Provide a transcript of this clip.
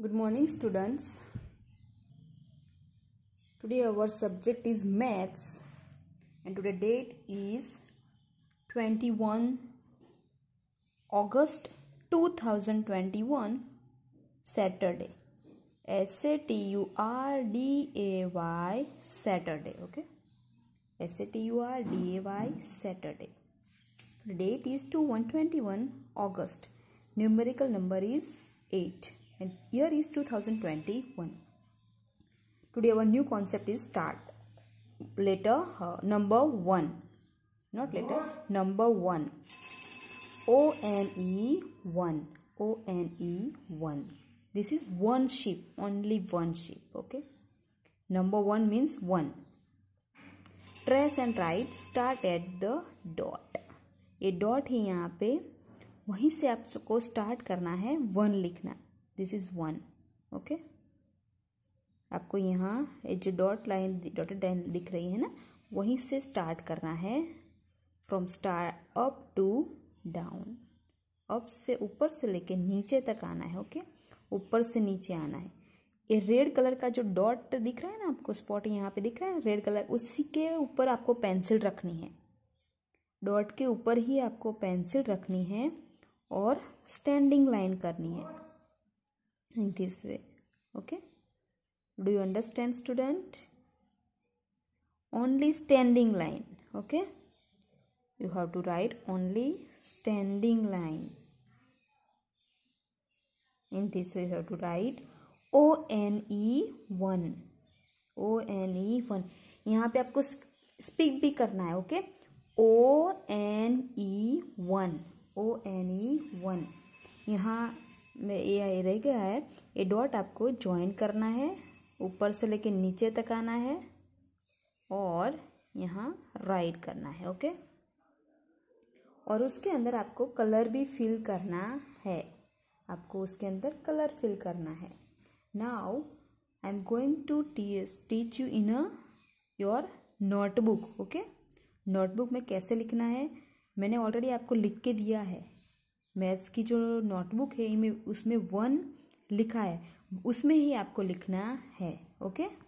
Good morning students. Today our subject is maths and today date is 21 August 2021 Saturday. S A T U R D A Y Saturday okay. S A T U R D A Y Saturday. The date is 2121 August. Numerical number is 8 and year is 2021 today our new concept is start letter uh, number 1 not letter number 1 o n e 1 o n e 1 this is one sheep only one sheep okay number 1 means 1 trace and write. Start at the dot. ये dot ही यहाँ पे वहीं से आपको start करना है one लिखना दिस इज़ वन ओके आपको यहाँ जो डॉट लाइन डॉटेड लाइन दिख रही है ना वहीं से स्टार्ट करना है from star up to down up से ऊपर से लेके नीचे तक आना है ओके ऊपर से नीचे आना है ये रेड कलर का जो डॉट दिख रहा है ना आपको स्पॉट यहाँ पे दिख रहा है रेड कलर उसी के ऊपर आपको पेंसिल रखनी है डॉट के ऊपर ही आपको पेंसिल रखनी है और स्टैंडिंग लाइन करनी है in this way okay do you understand student only standing line okay you have to write only standing line in this way you have to write o n e 1 o n e 1 yahan pe aapko speak bhi karna hai okay o n e 1 o n e 1 yahan ये रह गया है ये dot आपको join करना है ऊपर से लेके नीचे तक आना है और यहाँ राइट करना है ओके और उसके अंदर आपको कलर भी फिल करना है आपको उसके अंदर कलर फिल करना है now I am going to teach you in a your notebook okay notebook में कैसे लिखना है मैंने ऑलरेडी आपको लिख के दिया है मैथ्स की जो नोटबुक है उसमें वन लिखा है उसमें ही आपको लिखना है ओके